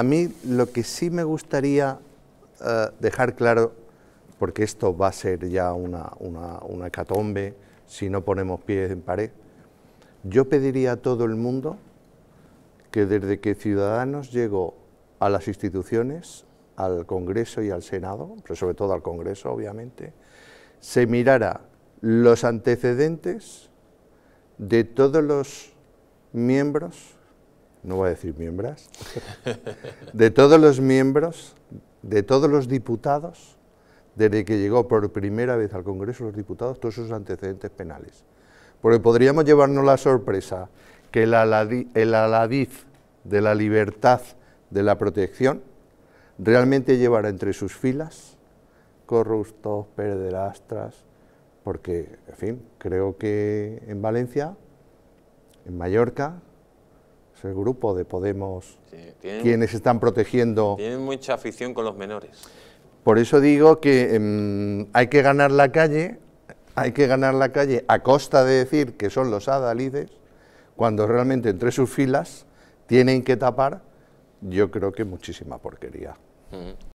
A mí lo que sí me gustaría eh, dejar claro, porque esto va a ser ya una, una, una hecatombe si no ponemos pies en pared, yo pediría a todo el mundo que desde que Ciudadanos llegó a las instituciones, al Congreso y al Senado, pero sobre todo al Congreso, obviamente, se mirara los antecedentes de todos los miembros no voy a decir miembros, de todos los miembros, de todos los diputados, desde que llegó por primera vez al Congreso los Diputados, todos sus antecedentes penales. Porque podríamos llevarnos la sorpresa que el, aladiz de la libertad de la protección realmente llevara entre sus filas corruptos, perderastras, porque, en fin, creo que en Valencia, en Mallorca, el grupo de Podemos, quienes están protegiendo... Tienen mucha afición con los menores. Por eso digo que em, hay que ganar la calle, hay que ganar la calle a costa de decir que son los adalides, cuando realmente entre sus filas tienen que tapar, yo creo que muchísima porquería.